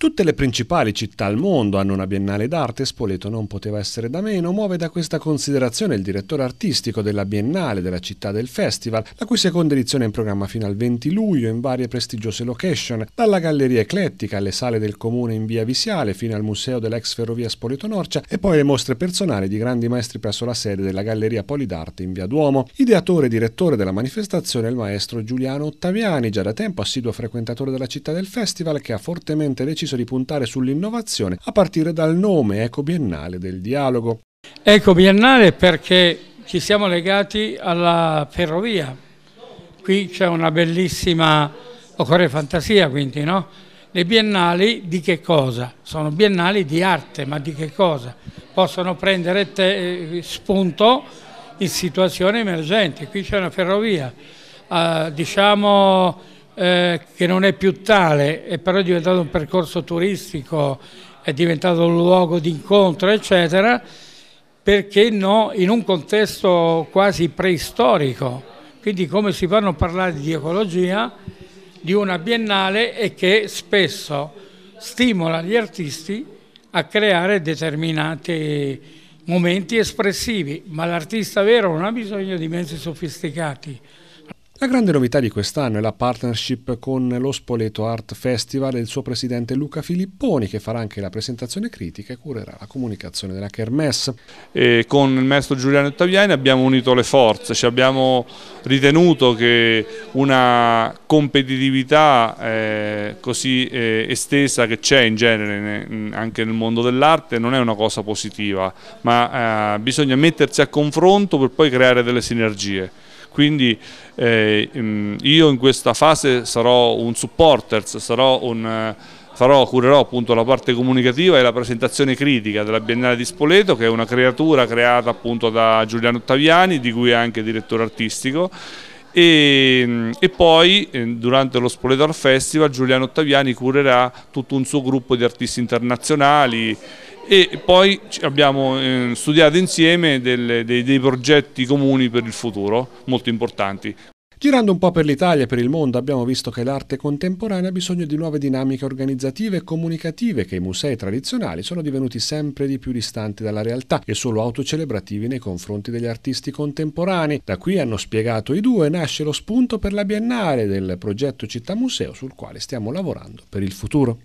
Tutte le principali città al mondo hanno una biennale d'arte Spoleto non poteva essere da meno, muove da questa considerazione il direttore artistico della biennale della città del festival, la cui seconda edizione è in programma fino al 20 luglio in varie prestigiose location, dalla Galleria Eclettica alle sale del comune in via Visiale fino al museo dell'ex ferrovia Spoleto Norcia e poi le mostre personali di grandi maestri presso la sede della Galleria Polidarte in via Duomo. Ideatore e direttore della manifestazione è il maestro Giuliano Ottaviani, già da tempo assiduo frequentatore della città del festival che ha fortemente deciso deciso di puntare sull'innovazione a partire dal nome Eco Biennale del dialogo. Eco Biennale perché ci siamo legati alla ferrovia. Qui c'è una bellissima, occorre fantasia quindi, no? Le biennali di che cosa? Sono biennali di arte, ma di che cosa? Possono prendere te, eh, spunto in situazioni emergenti. Qui c'è una ferrovia, eh, diciamo eh, che non è più tale, è però diventato un percorso turistico, è diventato un luogo di incontro, eccetera, perché no in un contesto quasi preistorico. Quindi come si fanno a parlare di ecologia di una biennale e che spesso stimola gli artisti a creare determinati momenti espressivi, ma l'artista vero non ha bisogno di mezzi sofisticati, la grande novità di quest'anno è la partnership con lo Spoleto Art Festival e il suo presidente Luca Filipponi che farà anche la presentazione critica e curerà la comunicazione della Kermesse. E con il maestro Giuliano Ottaviani abbiamo unito le forze, ci abbiamo ritenuto che una competitività eh, così eh, estesa che c'è in genere anche nel mondo dell'arte non è una cosa positiva, ma eh, bisogna mettersi a confronto per poi creare delle sinergie quindi eh, mm, io in questa fase sarò un supporter, sarò un eh, farò, curerò appunto la parte comunicativa e la presentazione critica della Biennale di Spoleto che è una creatura creata appunto da Giuliano Ottaviani di cui è anche direttore artistico e, mm, e, poi eh, durante lo Spoleto Art Festival Giuliano Ottaviani curerà tutto un suo gruppo di artisti internazionali e poi abbiamo eh, studiato insieme delle, dei, dei progetti comuni per il futuro molto importanti. Girando un po' per l'Italia e per il mondo abbiamo visto che l'arte contemporanea ha bisogno di nuove dinamiche organizzative e comunicative che i musei tradizionali sono divenuti sempre di più distanti dalla realtà e solo autocelebrativi nei confronti degli artisti contemporanei. Da qui hanno spiegato i due nasce lo spunto per la biennale del progetto Città Museo sul quale stiamo lavorando per il futuro.